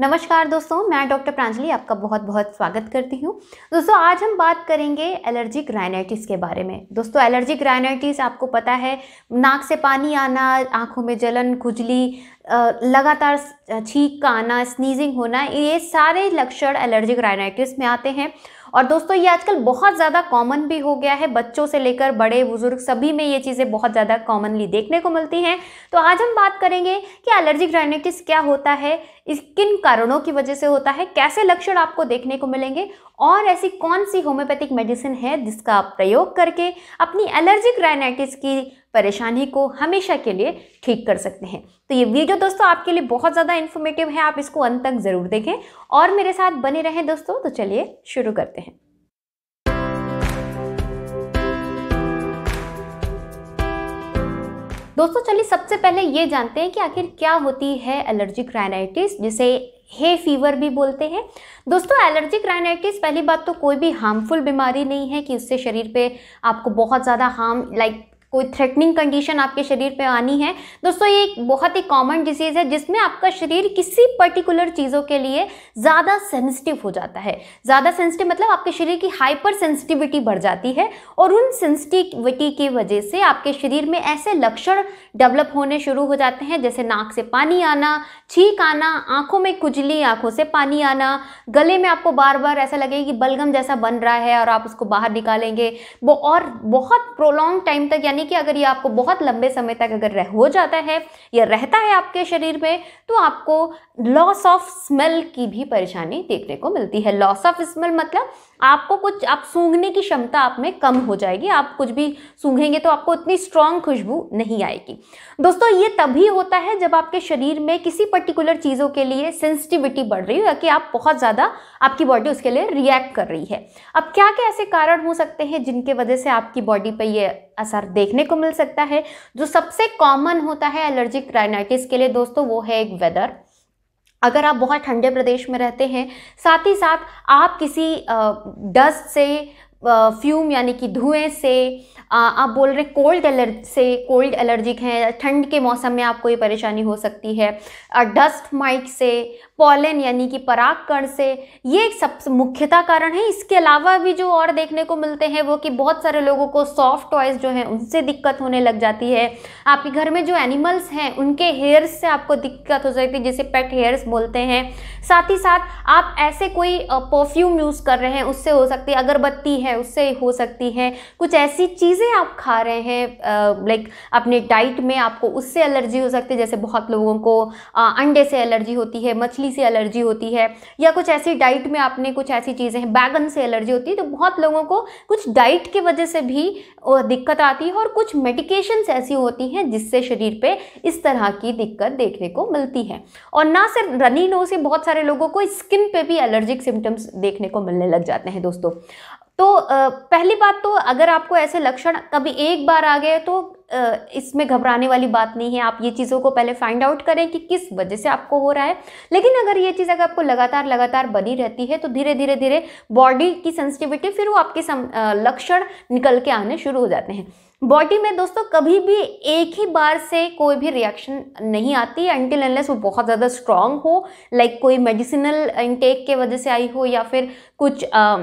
नमस्कार दोस्तों मैं डॉक्टर प्रांजलि आपका बहुत बहुत स्वागत करती हूँ दोस्तों आज हम बात करेंगे एलर्जिक राइनाइटिस के बारे में दोस्तों एलर्जिक राइनाइटिस आपको पता है नाक से पानी आना आंखों में जलन खुजली लगातार छींक का आना स्नीजिंग होना ये सारे लक्षण एलर्जिक राइनाइटिस में आते हैं और दोस्तों ये आजकल बहुत ज़्यादा कॉमन भी हो गया है बच्चों से लेकर बड़े बुजुर्ग सभी में ये चीज़ें बहुत ज़्यादा कॉमनली देखने को मिलती हैं तो आज हम बात करेंगे कि एलर्जिक राइनेटिस क्या होता है इस किन कारणों की वजह से होता है कैसे लक्षण आपको देखने को मिलेंगे और ऐसी कौन सी होम्योपैथिक मेडिसिन है जिसका आप प्रयोग करके अपनी एलर्जिक राइनाइटिस की परेशानी को हमेशा के लिए ठीक कर सकते हैं तो ये वीडियो दोस्तों आपके लिए बहुत ज़्यादा इन्फॉर्मेटिव है आप इसको अंत तक ज़रूर देखें और मेरे साथ बने रहें दोस्तों तो चलिए शुरू करते हैं दोस्तों चलिए सबसे पहले ये जानते हैं कि आखिर क्या होती है एलर्जिक राइनाइटिस जिसे हे फीवर भी बोलते हैं दोस्तों एलर्जिक राइनाइटिस पहली बात तो कोई भी हार्मफुल बीमारी नहीं है कि उससे शरीर पे आपको बहुत ज़्यादा हार्म लाइक कोई थ्रेटनिंग कंडीशन आपके शरीर पे आनी है दोस्तों ये एक बहुत ही कॉमन डिजीज है जिसमें आपका शरीर किसी पर्टिकुलर चीज़ों के लिए ज़्यादा सेंसिटिव हो जाता है ज़्यादा सेंसिटिव मतलब आपके शरीर की हाइपर सेंसिटिविटी बढ़ जाती है और उन सेंसिटिविटी की वजह से आपके शरीर में ऐसे लक्षण डेवलप होने शुरू हो जाते हैं जैसे नाक से पानी आना छींक आना आँखों में खुजली आँखों से पानी आना गले में आपको बार बार ऐसा लगेगा कि बलगम जैसा बन रहा है और आप उसको बाहर निकालेंगे और बहुत प्रोलॉन्ग टाइम तक यानी यानी कि अगर ये आपको बहुत लंबे समय तक अगर रह हो जाता है या रहता है आपके शरीर में तो आपको लॉस ऑफ स्मेल की भी परेशानी देखने को मिलती है लॉस ऑफ स्मेल मतलब आपको कुछ आप सूंघने की क्षमता आप में कम हो जाएगी आप कुछ भी सूंघेंगे तो आपको इतनी स्ट्रांग खुशबू नहीं आएगी दोस्तों ये तभी होता है जब आपके शरीर में किसी पर्टिकुलर चीज़ों के लिए सेंसिटिविटी बढ़ रही हो या कि आप बहुत ज़्यादा आपकी बॉडी उसके लिए रिएक्ट कर रही है अब क्या क्या ऐसे कारण हो सकते हैं जिनके वजह से आपकी बॉडी पर ये असर देखने को मिल सकता है जो सबसे कॉमन होता है एलर्जिक राइनाइटिस के लिए दोस्तों वो है एक वेदर अगर आप बहुत ठंडे प्रदेश में रहते हैं साथ ही साथ आप किसी डस्ट से फ्यूम यानी कि धुएं से आप बोल रहे कोल्ड एलर्जी से कोल्ड एलर्जिक हैं ठंड के मौसम में आपको ये परेशानी हो सकती है डस्ट माइक से पॉलेन यानी कि पराग कण से ये एक सब मुख्यतः कारण है इसके अलावा भी जो और देखने को मिलते हैं वो कि बहुत सारे लोगों को सॉफ्ट टॉयज जो हैं उनसे दिक्कत होने लग जाती है आपके घर में जो एनिमल्स हैं उनके हेयर्स से आपको दिक्कत हो सकती है जिसे पेट हेयर्स बोलते हैं साथ ही साथ आप ऐसे कोई परफ्यूम यूज़ कर रहे हैं उससे हो सकती है अगरबत्ती है उससे हो सकती है कुछ ऐसी चीज़ें आप खा रहे हैं लाइक अपने डाइट में आपको उससे एलर्जी हो सकती है जैसे बहुत लोगों को अंडे से एलर्जी होती है मछली मछली से एलर्जी होती है या कुछ ऐसी डाइट में आपने कुछ ऐसी चीज़ें हैं बैगन से एलर्जी होती है तो बहुत लोगों को कुछ डाइट की वजह से भी दिक्कत आती है और कुछ मेडिकेशंस ऐसी होती हैं जिससे शरीर पे इस तरह की दिक्कत देखने को मिलती है और ना सिर्फ रनी नो से बहुत सारे लोगों को स्किन पर भी एलर्जिक सिम्टम्स देखने को मिलने लग जाते हैं दोस्तों तो पहली बात तो अगर आपको ऐसे लक्षण कभी एक बार आ गए तो इसमें घबराने वाली बात नहीं है आप ये चीज़ों को पहले फाइंड आउट करें कि किस वजह से आपको हो रहा है लेकिन अगर ये चीज़ अगर आपको लगातार लगातार बनी रहती है तो धीरे धीरे धीरे बॉडी की सेंसिटिविटी फिर वो आपके लक्षण निकल के आने शुरू हो जाते हैं बॉडी में दोस्तों कभी भी एक ही बार से कोई भी रिएक्शन नहीं आती एंटी लेनलेस वो बहुत ज़्यादा स्ट्रांग हो लाइक कोई मेडिसिनल इनटेक के वजह से आई हो या फिर कुछ आ,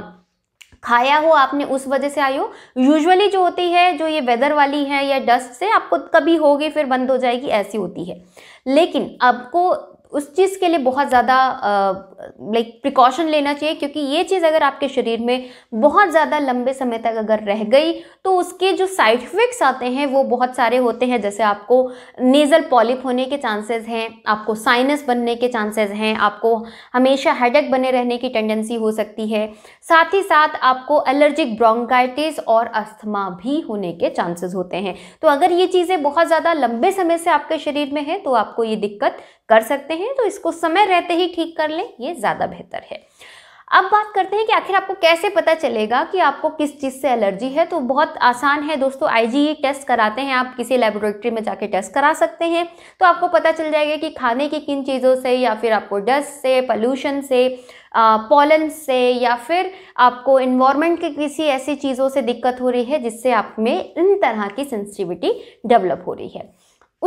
खाया हो आपने उस वजह से आई हो यूजुअली जो होती है जो ये वेदर वाली है या डस्ट से आपको कभी होगी फिर बंद हो जाएगी ऐसी होती है लेकिन आपको उस चीज़ के लिए बहुत ज़्यादा लाइक प्रिकॉशन लेना चाहिए क्योंकि ये चीज़ अगर आपके शरीर में बहुत ज़्यादा लंबे समय तक अगर रह गई तो उसके जो साइड इफ़ेक्ट्स आते हैं वो बहुत सारे होते हैं जैसे आपको नेज़ल पॉलिप होने के चांसेस हैं आपको साइनस बनने के चांसेस हैं आपको हमेशा हेडक बने रहने की टेंडेंसी हो सकती है साथ ही साथ आपको एलर्जिक ब्रोंकाइटिस और अस्थमा भी होने के चांसेस होते हैं तो अगर ये चीज़ें बहुत ज़्यादा लंबे समय से आपके शरीर में है तो आपको ये दिक्कत कर सकते हैं तो इसको समय रहते ही ठीक कर लें ये लिए ज़्यादा बेहतर है अब बात करते हैं कि आखिर आपको कैसे पता चलेगा कि आपको किस चीज़ से एलर्जी है तो बहुत आसान है दोस्तों आईजीई e टेस्ट कराते हैं आप किसी लेबोरेटरी में जाके टेस्ट करा सकते हैं तो आपको पता चल जाएगा कि खाने की किन चीज़ों से या फिर आपको डस्ट से पोल्यूशन से पोलन से या फिर आपको इन्वामेंट की किसी ऐसी चीज़ों से दिक्कत हो रही है जिससे आप में इन तरह की सेंसिटिविटी डेवलप हो रही है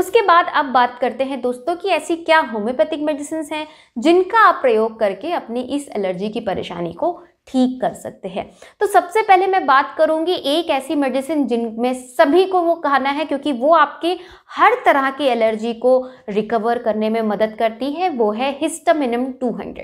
उसके बाद अब बात करते हैं दोस्तों कि ऐसी क्या होम्योपैथिक मेडिसिन हैं जिनका आप प्रयोग करके अपनी इस एलर्जी की परेशानी को ठीक कर सकते हैं तो सबसे पहले मैं बात करूंगी एक ऐसी मेडिसिन जिनमें सभी को वो खाना है क्योंकि वो आपके हर तरह की एलर्जी को रिकवर करने में मदद करती है वो है हिस्टामिनम 200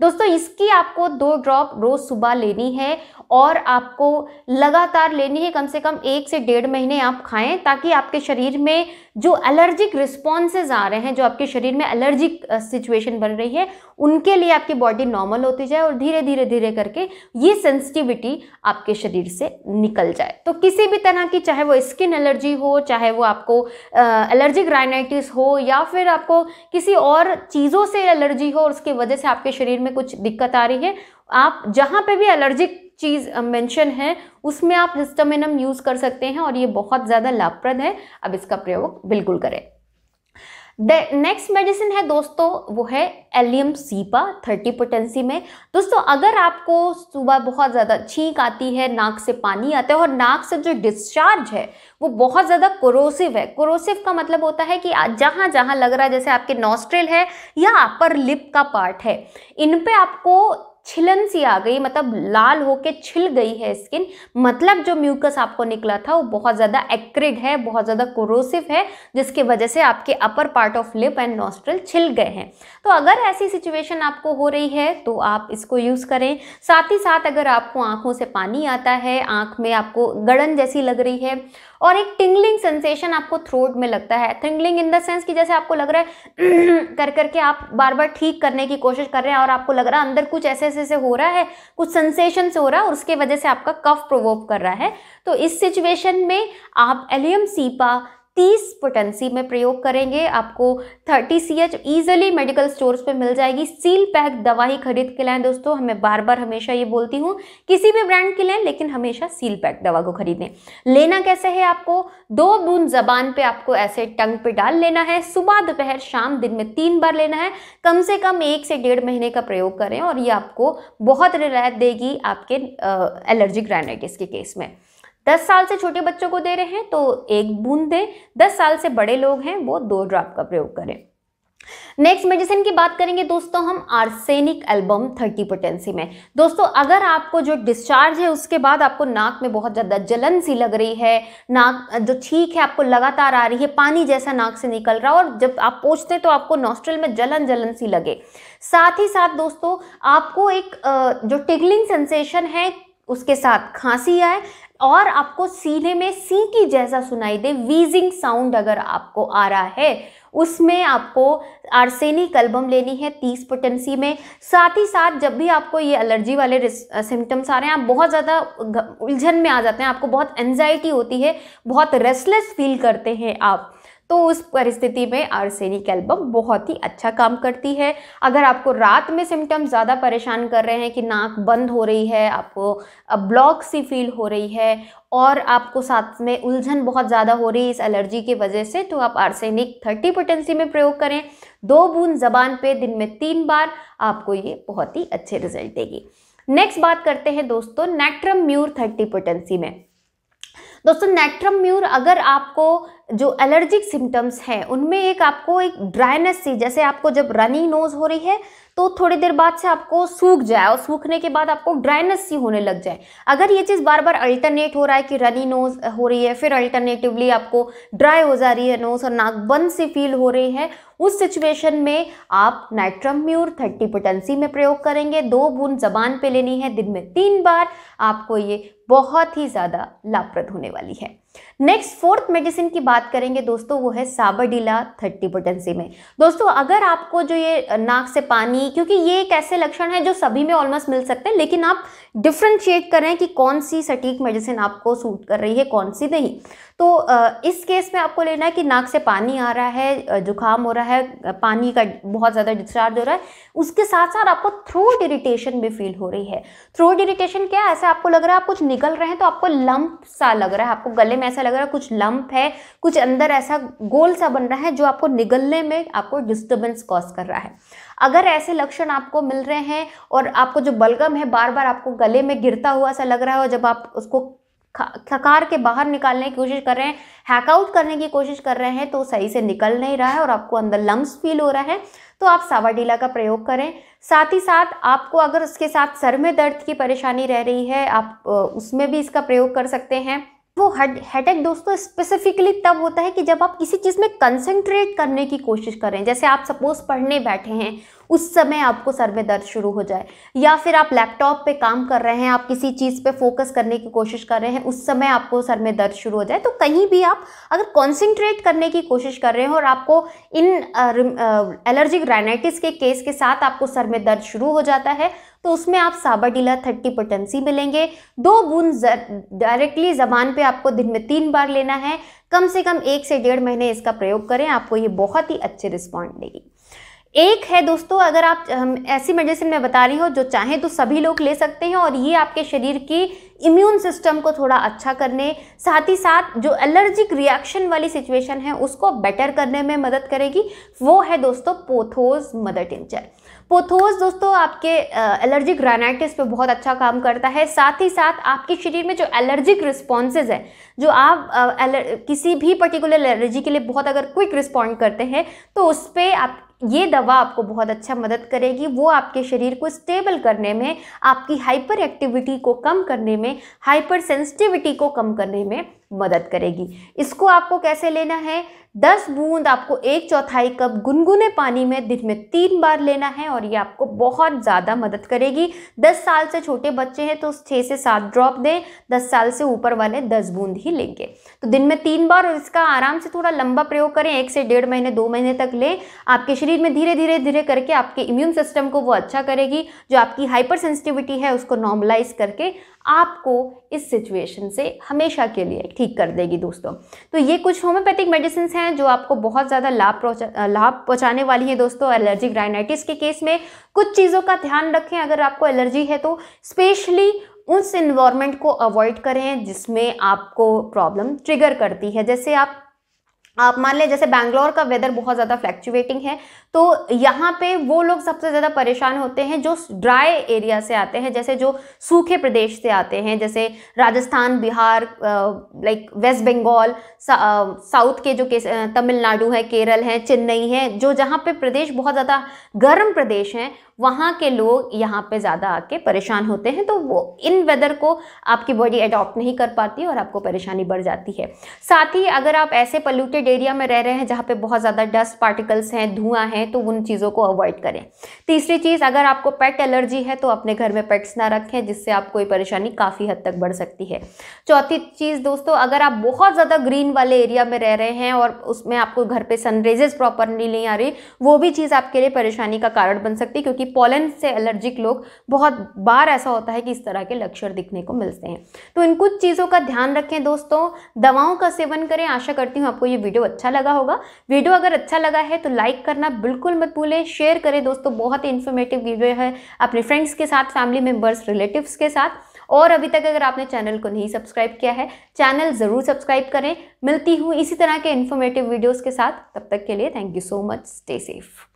दोस्तों इसकी आपको दो ड्रॉप रोज सुबह लेनी है और आपको लगातार लेनी है कम से कम एक से डेढ़ महीने आप खाएं ताकि आपके शरीर में जो एलर्जिक रिस्पॉन्सेज आ रहे हैं जो आपके शरीर में एलर्जिक सिचुएशन बन रही है उनके लिए आपकी बॉडी नॉर्मल होती जाए और धीरे धीरे धीरे करके करके ये सेंसिटिविटी आपके शरीर से निकल जाए तो किसी भी तरह की चाहे वो स्किन एलर्जी हो चाहे वो आपको एलर्जिक राइनाइटिस हो या फिर आपको किसी और चीज़ों से एलर्जी हो और उसकी वजह से आपके शरीर में कुछ दिक्कत आ रही है आप जहाँ पे भी एलर्जिक चीज़ मेंशन है उसमें आप हिस्टामिनम यूज़ कर सकते हैं और ये बहुत ज़्यादा लाभप्रद है अब इसका प्रयोग बिल्कुल करें नेक्स्ट मेडिसिन है दोस्तों वो है एलियम सीपा थर्टी पोटेंसी में दोस्तों अगर आपको सुबह बहुत ज़्यादा छींक आती है नाक से पानी आता है और नाक से जो डिस्चार्ज है वो बहुत ज़्यादा कोरोसिव है कोरोसिव का मतलब होता है कि जहाँ जहाँ लग रहा है जैसे आपके नॉस्ट्रेल है या अपर लिप का पार्ट है इन पे आपको छिलन सी आ गई मतलब लाल होके छिल गई है स्किन मतलब जो म्यूकस आपको निकला था वो बहुत ज़्यादा एक्रिड है बहुत ज़्यादा कोरोसिव है जिसके वजह से आपके upper part of lip and nostril छिल गए हैं तो अगर ऐसी सिचुएशन आपको हो रही है तो आप इसको यूज़ करें साथ ही साथ अगर आपको आँखों से पानी आता है आँख में आपको गड़न जैसी लग रही है और एक टिंगलिंग सेंसेशन आपको थ्रोट में लगता है थिंगलिंग इन द सेंस कि जैसे आपको लग रहा है कर करके आप बार बार ठीक करने की कोशिश कर रहे हैं और आपको लग रहा है अंदर कुछ ऐसे ऐसे से हो रहा है कुछ सेंसेशन से हो रहा है और उसके वजह से आपका कफ प्रोवोक कर रहा है तो इस सिचुएशन में आप एलियम सीपा तीस पोटेंसी में प्रयोग करेंगे आपको thirty C H easily medical stores पे मिल जाएगी सील पैक दवा ही खरीद के लाएं दोस्तों हमें बार बार हमेशा ये बोलती हूँ किसी भी ब्रांड की लें लेकिन हमेशा सील पैक दवा को खरीदें लेना कैसे है आपको दो बूंद जबान पे आपको ऐसे टंग पे डाल लेना है सुबह दोपहर शाम दिन में तीन बार लेना है कम से कम एक से डेढ़ महीने का प्रयोग करें और ये आपको बहुत रिलायत देगी आपके एलर्जिक राइनाइटिस के केस में दस साल से छोटे बच्चों को दे रहे हैं तो एक बूंद दें दस साल से बड़े लोग हैं वो दो ड्रॉप का प्रयोग करें नेक्स्ट मेडिसिन की बात करेंगे दोस्तों हम आर्सेनिक एल्बम थर्टी पोटेंसी में दोस्तों अगर आपको जो डिस्चार्ज है उसके बाद आपको नाक में बहुत ज़्यादा जलन सी लग रही है नाक जो ठीक है आपको लगातार आ रही है पानी जैसा नाक से निकल रहा और जब आप हैं तो आपको नॉस्ट्रल में जलन जलन सी लगे साथ ही साथ दोस्तों आपको एक जो टिगलिंग सेंसेशन है उसके साथ खांसी आए और आपको सीने में सीटी जैसा सुनाई दे वीजिंग साउंड अगर आपको आ रहा है उसमें आपको आर्सेनी कल्बम लेनी है तीस पोटेंसी में साथ ही साथ जब भी आपको ये एलर्जी वाले सिम्टम्स आ रहे हैं आप बहुत ज़्यादा उलझन में आ जाते हैं आपको बहुत एनजाइटी होती है बहुत रेस्टलेस फील करते हैं आप तो उस परिस्थिति में आर्सेनिक एल्बम बहुत ही अच्छा काम करती है अगर आपको रात में सिम्टम्स ज़्यादा परेशान कर रहे हैं कि नाक बंद हो रही है आपको ब्लॉक सी फील हो रही है और आपको साथ में उलझन बहुत ज़्यादा हो रही है इस एलर्जी की वजह से तो आप आर्सेनिक थर्टी पोटेंसी में प्रयोग करें दो बूंद जबान पे दिन में तीन बार आपको ये बहुत ही अच्छे रिजल्ट देगी नेक्स्ट बात करते हैं दोस्तों नेट्रम म्यूर थर्टी पोटेंसी में दोस्तों नेट्रम्यूर म्यूर अगर आपको जो एलर्जिक सिम्टम्स हैं उनमें एक आपको एक ड्राइनेस सी जैसे आपको जब रनिंग नोज हो रही है तो थोड़ी देर बाद से आपको सूख जाए और सूखने के बाद आपको ड्राइनेस सी होने लग जाए अगर ये चीज़ बार बार अल्टरनेट हो रहा है कि रनी नोज हो रही है फिर अल्टरनेटिवली आपको ड्राई हो जा रही है नोज और नाक बंद सी फील हो रही है उस सिचुएशन में आप नाइट्रम म्यूर थर्टी पोटेंसी में प्रयोग करेंगे दो बूंद जबान पे लेनी है दिन में तीन बार आपको ये बहुत ही ज़्यादा लाभप्रद होने वाली है नेक्स्ट फोर्थ मेडिसिन की बात करेंगे दोस्तों वो है साबरडीला थर्टी पोटेंसी में दोस्तों अगर आपको जो ये नाक से पानी क्योंकि ये एक ऐसे लक्षण है जो सभी में ऑलमोस्ट मिल सकते हैं लेकिन आप डिफ्रेंशिएट करें कि कौन सी सटीक मेडिसिन आपको सूट कर रही है कौन सी नहीं तो इस केस में आपको लेना है कि नाक से पानी आ रहा है जुकाम हो रहा है पानी का बहुत ज़्यादा डिस्चार्ज हो रहा है उसके साथ साथ आपको थ्रोट इरिटेशन भी फील हो रही है थ्रोट इरिटेशन क्या ऐसा आपको लग रहा है आप कुछ निकल रहे हैं तो आपको लंप सा लग रहा है आपको गले में ऐसा लग रहा है कुछ लंप है कुछ अंदर ऐसा गोल सा बन रहा है जो आपको निकलने में आपको डिस्टर्बेंस कॉज कर रहा है अगर ऐसे लक्षण आपको मिल रहे हैं और आपको जो बलगम है बार बार आपको गले में गिरता हुआ सा लग रहा है और जब आप उसको खकार के बाहर निकालने की कोशिश कर रहे हैं हैकआउट करने की कोशिश कर रहे हैं तो सही से निकल नहीं रहा है और आपको अंदर लम्स फील हो रहा है तो आप सावाडीला का प्रयोग करें साथ ही साथ आपको अगर उसके साथ सर में दर्द की परेशानी रह रही है आप उसमें भी इसका प्रयोग कर सकते हैं वो हेड हेडेक दोस्तों स्पेसिफिकली तब होता है कि जब आप किसी चीज़ में कंसंट्रेट करने की कोशिश कर रहे हैं जैसे आप सपोज पढ़ने बैठे हैं उस समय आपको सर में दर्द शुरू हो जाए या फिर आप लैपटॉप पे काम कर रहे हैं आप किसी चीज़ पे फोकस करने की कोशिश कर रहे हैं उस समय आपको सर में दर्द शुरू हो जाए तो कहीं भी आप अगर कॉन्सेंट्रेट करने की कोशिश कर रहे हैं और आपको इन एलर्जिक रैनाइटिस के केस के साथ आपको सर में दर्द शुरू हो जाता है तो उसमें आप डीला थर्टी पोटेंसी मिलेंगे दो बूंद डायरेक्टली ज़बान पे आपको दिन में तीन बार लेना है कम से कम एक से डेढ़ महीने इसका प्रयोग करें आपको ये बहुत ही अच्छे रिस्पॉन्ड देगी एक है दोस्तों अगर आप ऐसी मेडिसिन मैं बता रही हूँ जो चाहें तो सभी लोग ले सकते हैं और ये आपके शरीर की इम्यून सिस्टम को थोड़ा अच्छा करने साथ ही साथ जो एलर्जिक रिएक्शन वाली सिचुएशन है उसको बेटर करने में मदद करेगी वो है दोस्तों पोथोज मदर टिंचर पोथोज दोस्तों आपके एलर्जिक रानाइटिस पे बहुत अच्छा काम करता है साथ ही साथ आपके शरीर में जो एलर्जिक रिस्पॉन्सेज है जो आप आ, किसी भी पर्टिकुलर एलर्जी के लिए बहुत अगर क्विक रिस्पॉन्ड करते हैं तो उस पर आप ये दवा आपको बहुत अच्छा मदद करेगी वो आपके शरीर को स्टेबल करने में आपकी हाइपर एक्टिविटी को कम करने में हाइपर सेंसिटिविटी को कम करने में मदद करेगी इसको आपको कैसे लेना है दस बूंद आपको एक चौथाई कप गुनगुने पानी में दिन में तीन बार लेना है और ये आपको बहुत ज़्यादा मदद करेगी दस साल से छोटे बच्चे हैं तो छः से सात ड्रॉप दें दस साल से ऊपर वाले दस बूंद ही लेंगे तो दिन में तीन बार और इसका आराम से थोड़ा लंबा प्रयोग करें एक से डेढ़ महीने दो महीने तक लें आपके शरीर में धीरे धीरे धीरे करके आपके इम्यून सिस्टम को वो अच्छा करेगी जो आपकी हाइपर सेंसिटिविटी है उसको नॉर्मलाइज करके आपको इस सिचुएशन से हमेशा के लिए ठीक कर देगी दोस्तों तो ये कुछ होम्योपैथिक मेडिसिन हैं जो आपको बहुत ज़्यादा लाभ लाभ पहुँचाने वाली हैं दोस्तों एलर्जिक राइनाइटिस के केस में कुछ चीज़ों का ध्यान रखें अगर आपको एलर्जी है तो स्पेशली उस इन्वायरमेंट को अवॉइड करें जिसमें आपको प्रॉब्लम ट्रिगर करती है जैसे आप आप मान लें जैसे बैंगलोर का वेदर बहुत ज़्यादा फ्लैक्चुएटिंग है तो यहाँ पे वो लोग सबसे ज़्यादा परेशान होते हैं जो ड्राई एरिया से आते हैं जैसे जो सूखे प्रदेश से आते हैं जैसे राजस्थान बिहार लाइक वेस्ट बंगाल साउथ के जो तमिलनाडु है केरल है चेन्नई है जो जहाँ पे प्रदेश बहुत ज़्यादा गर्म प्रदेश हैं वहाँ के लोग यहाँ पे ज़्यादा आके परेशान होते हैं तो वो इन वेदर को आपकी बॉडी अडॉप्ट नहीं कर पाती और आपको परेशानी बढ़ जाती है साथ ही अगर आप ऐसे पल्यूटेड एरिया में रह रहे हैं जहाँ पे बहुत ज़्यादा डस्ट पार्टिकल्स हैं धुआं है हैं तो उन चीज़ों को अवॉइड करें तीसरी चीज़ अगर आपको पेट एलर्जी है तो अपने घर में पेट्स ना रखें जिससे आपको ये परेशानी काफ़ी हद तक बढ़ सकती है चौथी चीज़ दोस्तों अगर आप बहुत ज़्यादा ग्रीन वाले एरिया में रह रहे हैं और उसमें आपको घर पर सनरेजेस प्रॉपरली नहीं आ रही वो भी चीज़ आपके लिए परेशानी का कारण बन सकती है क्योंकि पोलन से एलर्जिक लोग बहुत बार ऐसा होता है कि इस तरह के लक्षण दिखने को मिलते हैं तो इन कुछ चीज़ों का ध्यान रखें दोस्तों दवाओं का सेवन करें आशा करती हूँ आपको ये वीडियो अच्छा लगा होगा वीडियो अगर अच्छा लगा है तो लाइक करना बिल्कुल बिल्कुल मत भूलें शेयर करें दोस्तों बहुत ही इन्फॉर्मेटिव वीडियो है अपने फ्रेंड्स के साथ फैमिली मेम्बर्स रिलेटिव्स के साथ और अभी तक अगर आपने चैनल को नहीं सब्सक्राइब किया है चैनल ज़रूर सब्सक्राइब करें मिलती हूँ इसी तरह के इन्फॉर्मेटिव वीडियोज़ के साथ तब तक के लिए thank you so much stay safe